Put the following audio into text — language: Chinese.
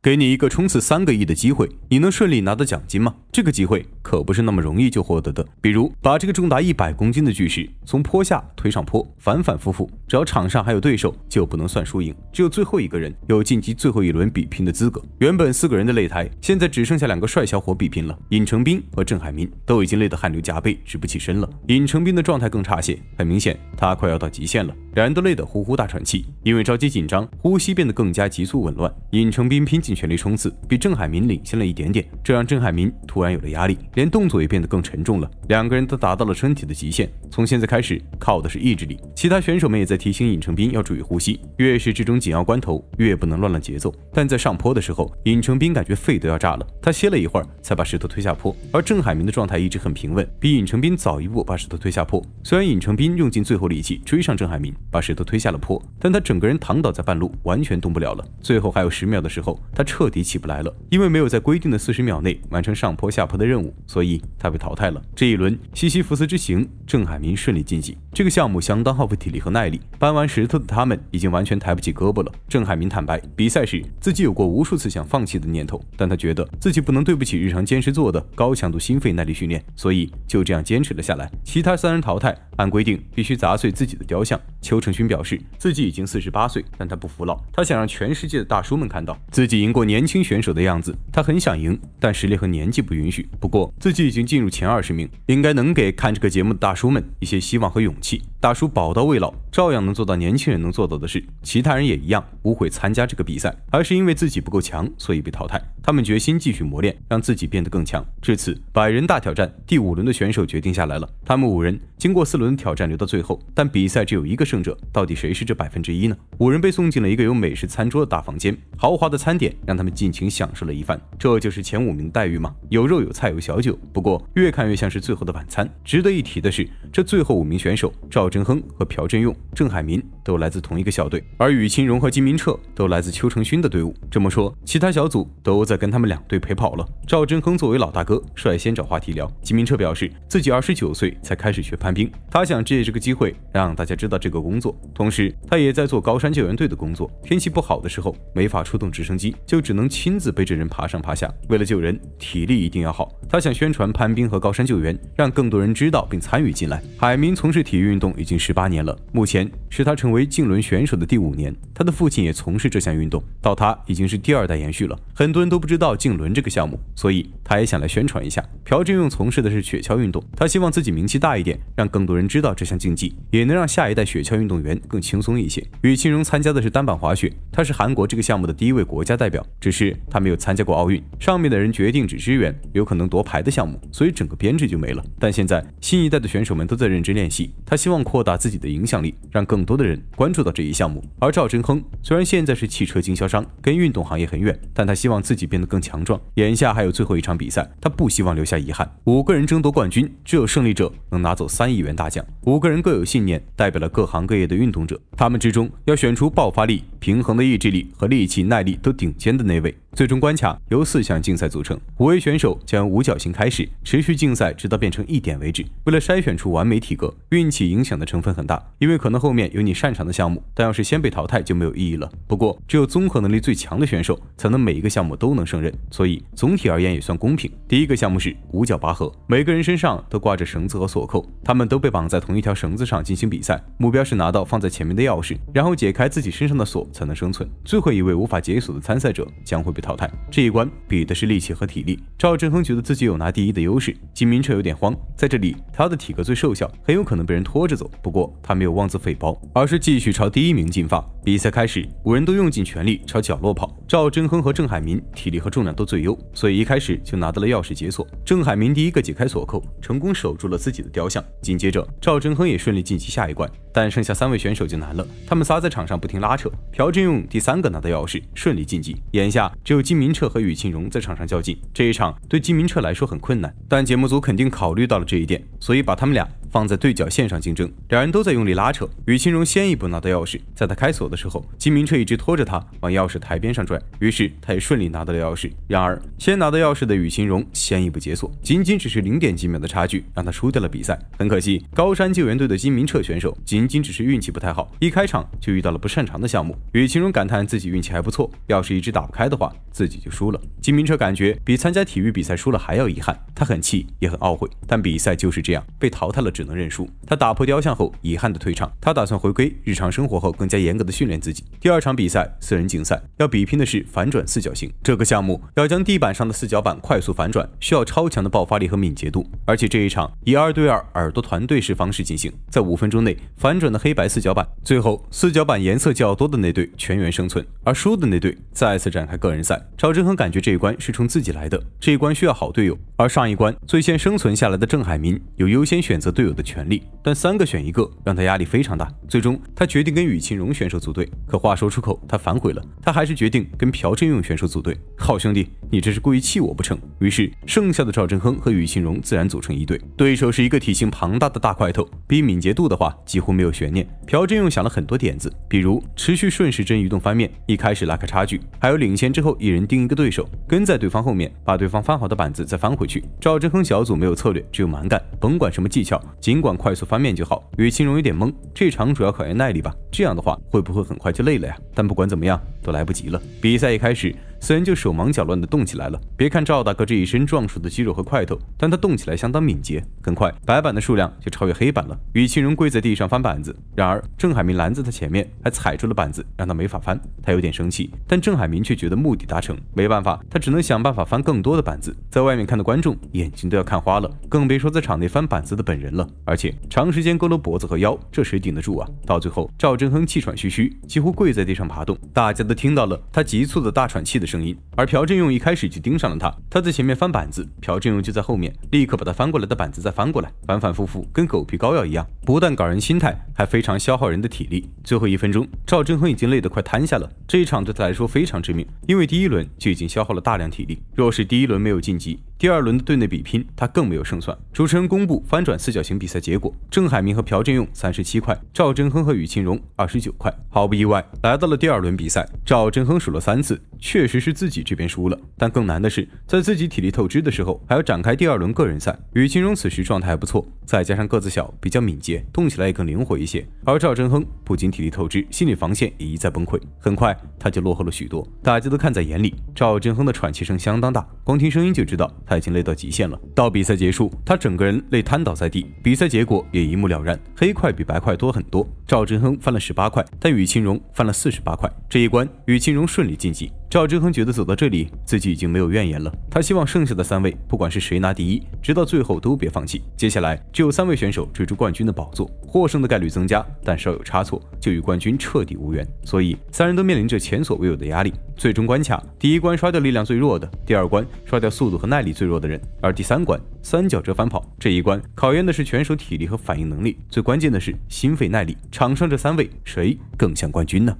给你一个冲刺三个亿的机会，你能顺利拿到奖金吗？这个机会可不是那么容易就获得的。比如把这个重达一百公斤的巨石从坡下推上坡，反反复复，只要场上还有对手，就不能算输赢，只有最后一个人有晋级最后一轮比拼的资格。原本四个人的擂台，现在只剩下两个帅小伙比拼了。尹成斌和郑海明都已经累得汗流浃背，直不起身了。尹成斌的状态更差些，很明显他快要到极限了。两人都累得呼呼大喘气，因为着急紧张，呼吸变得更加急促紊乱。尹成斌拼。尽全力冲刺，比郑海明领先了一点点，这让郑海明突然有了压力，连动作也变得更沉重了。两个人都达到了身体的极限，从现在开始靠的是意志力。其他选手们也在提醒尹成斌要注意呼吸，越是这种紧要关头，越不能乱了节奏。但在上坡的时候，尹成斌感觉肺都要炸了，他歇了一会儿才把石头推下坡。而郑海明的状态一直很平稳，比尹成斌早一步把石头推下坡。虽然尹成斌用尽最后力气追上郑海明，把石头推下了坡，但他整个人躺倒在半路，完全动不了了。最后还有十秒的时候。他彻底起不来了，因为没有在规定的四十秒内完成上坡下坡的任务，所以他被淘汰了。这一轮西西弗斯之行，郑海明顺利晋级。这个项目相当耗费体力和耐力，搬完石头的他们已经完全抬不起胳膊了。郑海明坦白，比赛时自己有过无数次想放弃的念头，但他觉得自己不能对不起日常坚持做的高强度心肺耐力训练，所以就这样坚持了下来。其他三人淘汰。按规定必须砸碎自己的雕像。邱成勋表示，自己已经四十八岁，但他不服老，他想让全世界的大叔们看到自己赢过年轻选手的样子。他很想赢，但实力和年纪不允许。不过，自己已经进入前二十名，应该能给看这个节目的大叔们一些希望和勇气。大叔宝刀未老，照样能做到年轻人能做到的事。其他人也一样不会参加这个比赛，而是因为自己不够强，所以被淘汰。他们决心继续磨练，让自己变得更强。至此，百人大挑战第五轮的选手决定下来了。他们五人经过四轮挑战留到最后，但比赛只有一个胜者，到底谁是这百分之一呢？五人被送进了一个有美食餐桌的大房间，豪华的餐点让他们尽情享受了一番。这就是前五名的待遇吗？有肉有菜有小酒，不过越看越像是最后的晚餐。值得一提的是，这最后五名选手照。振亨和、朴振用、郑海民。都来自同一个小队，而雨清荣和金明澈都来自邱成勋的队伍。这么说，其他小组都在跟他们两队陪跑了。赵振亨作为老大哥，率先找话题聊。金明澈表示自己二十九岁才开始学攀冰，他想借这个机会让大家知道这个工作。同时，他也在做高山救援队的工作。天气不好的时候没法出动直升机，就只能亲自背着人爬上爬下。为了救人，体力一定要好。他想宣传攀冰和高山救援，让更多人知道并参与进来。海明从事体育运动已经十八年了，目前是他成为。为竞轮选手的第五年，他的父亲也从事这项运动，到他已经是第二代延续了。很多人都不知道竞轮这个项目，所以他也想来宣传一下。朴正用从事的是雪橇运动，他希望自己名气大一点，让更多人知道这项竞技，也能让下一代雪橇运动员更轻松一些。与庆荣参加的是单板滑雪，他是韩国这个项目的第一位国家代表，只是他没有参加过奥运。上面的人决定只支援有可能夺牌的项目，所以整个编制就没了。但现在新一代的选手们都在认真练习，他希望扩大自己的影响力，让更多的人。关注到这一项目，而赵真亨虽然现在是汽车经销商，跟运动行业很远，但他希望自己变得更强壮。眼下还有最后一场比赛，他不希望留下遗憾。五个人争夺冠军，只有胜利者能拿走三亿元大奖。五个人各有信念，代表了各行各业的运动者。他们之中要选出爆发力、平衡的意志力和力气、耐力都顶尖的那位。最终关卡由四项竞赛组成，五位选手将五角形开始，持续竞赛直到变成一点为止。为了筛选出完美体格，运气影响的成分很大，因为可能后面有你擅长的项目，但要是先被淘汰就没有意义了。不过，只有综合能力最强的选手才能每一个项目都能胜任，所以总体而言也算公平。第一个项目是五角拔河，每个人身上都挂着绳子和锁扣，他们都被绑在同一条绳子上进行比赛，目标是拿到放在前面的钥匙，然后解开自己身上的锁才能生存。最后一位无法解锁的参赛者将会被。淘汰这一关比的是力气和体力。赵振亨觉得自己有拿第一的优势，金明彻有点慌。在这里，他的体格最瘦小，很有可能被人拖着走。不过他没有妄自菲薄，而是继续朝第一名进发。比赛开始，五人都用尽全力朝角落跑。赵真亨和郑海明体力和重量都最优，所以一开始就拿到了钥匙解锁。郑海明第一个解开锁扣，成功守住了自己的雕像。紧接着，赵真亨也顺利晋级下一关。但剩下三位选手就难了，他们仨在场上不停拉扯。朴振勇第三个拿到钥匙，顺利晋级。眼下只有金明彻和宇庆荣在场上较劲。这一场对金明彻来说很困难，但节目组肯定考虑到了这一点，所以把他们俩。放在对角线上竞争，两人都在用力拉扯。雨清荣先一步拿到钥匙，在他开锁的时候，金明澈一直拖着他往钥匙台边上拽，于是他也顺利拿到了钥匙。然而，先拿到钥匙的雨清荣先一步解锁，仅仅只是零点几秒的差距，让他输掉了比赛。很可惜，高山救援队的金明澈选手仅仅只是运气不太好，一开场就遇到了不擅长的项目。雨清荣感叹自己运气还不错，要是一直打不开的话，自己就输了。金明澈感觉比参加体育比赛输了还要遗憾，他很气也很懊悔，但比赛就是这样，被淘汰了。只能认输。他打破雕像后，遗憾的退场。他打算回归日常生活后，更加严格的训练自己。第二场比赛，四人竞赛，要比拼的是反转四角形。这个项目要将地板上的四角板快速反转，需要超强的爆发力和敏捷度。而且这一场以二对二耳朵团队式方式进行，在五分钟内反转的黑白四角板，最后四角板颜色较多的那队全员生存，而输的那队再次展开个人赛。赵振恒感觉这一关是冲自己来的，这一关需要好队友。而上一关最先生存下来的郑海民有优先选择队。有的权利，但三个选一个让他压力非常大。最终，他决定跟宇晴荣选手组队。可话说出口，他反悔了，他还是决定跟朴振勇选手组队。好兄弟，你这是故意气我不成？于是，剩下的赵振亨和宇晴荣自然组成一队。对手是一个体型庞大的大块头，比敏捷度的话几乎没有悬念。朴振勇想了很多点子，比如持续顺时针移动翻面，一开始拉开差距，还有领先之后一人盯一个对手，跟在对方后面把对方翻好的板子再翻回去。赵振亨小组没有策略，只有蛮干，甭管什么技巧。尽管快速翻面就好。雨青荣有点懵，这场主要考验耐力吧？这样的话，会不会很快就累了呀？但不管怎么样，都来不及了。比赛一开始。四人就手忙脚乱地动起来了。别看赵大哥这一身壮硕的肌肉和块头，但他动起来相当敏捷。很快，白板的数量就超越黑板了。与群人跪在地上翻板子，然而郑海明拦在他前面，还踩住了板子，让他没法翻。他有点生气，但郑海明却觉得目的达成。没办法，他只能想办法翻更多的板子。在外面看的观众眼睛都要看花了，更别说在场内翻板子的本人了。而且长时间佝偻脖子和腰，这谁顶得住啊？到最后，赵振亨气喘吁吁，几乎跪在地上爬动。大家都听到了他急促的大喘气的。声音，而朴正勇一开始就盯上了他。他在前面翻板子，朴正勇就在后面，立刻把他翻过来的板子再翻过来，反反复复，跟狗皮膏药一样。不但搞人心态，还非常消耗人的体力。最后一分钟，赵振亨已经累得快瘫下了。这一场对他来说非常致命，因为第一轮就已经消耗了大量体力。若是第一轮没有晋级，第二轮的队内比拼，他更没有胜算。主持人公布翻转四角形比赛结果：郑海明和朴振用三十七块，赵振亨和于庆荣二十九块。毫不意外，来到了第二轮比赛，赵振亨数了三次，确实是自己这边输了。但更难的是，在自己体力透支的时候，还要展开第二轮个人赛。于庆荣此时状态还不错，再加上个子小，比较敏捷，动起来也更灵活一些。而赵振亨不仅体力透支，心理防线也一再崩溃。很快他就落后了许多，大家都看在眼里。赵振亨的喘气声相当大，光听声音就知道。他已经累到极限了。到比赛结束，他整个人累瘫倒在地。比赛结果也一目了然，黑块比白块多很多。赵振亨翻了十八块，但雨庆荣翻了四十八块。这一关，与金荣顺利晋级。赵之恒觉得走到这里，自己已经没有怨言了。他希望剩下的三位，不管是谁拿第一，直到最后都别放弃。接下来只有三位选手追逐冠军的宝座，获胜的概率增加，但稍有差错就与冠军彻底无缘。所以三人都面临着前所未有的压力。最终关卡，第一关刷掉力量最弱的，第二关刷掉速度和耐力最弱的人，而第三关三角折返跑这一关，考验的是选手体力和反应能力，最关键的是心肺耐力。场上这三位，谁更像冠军呢？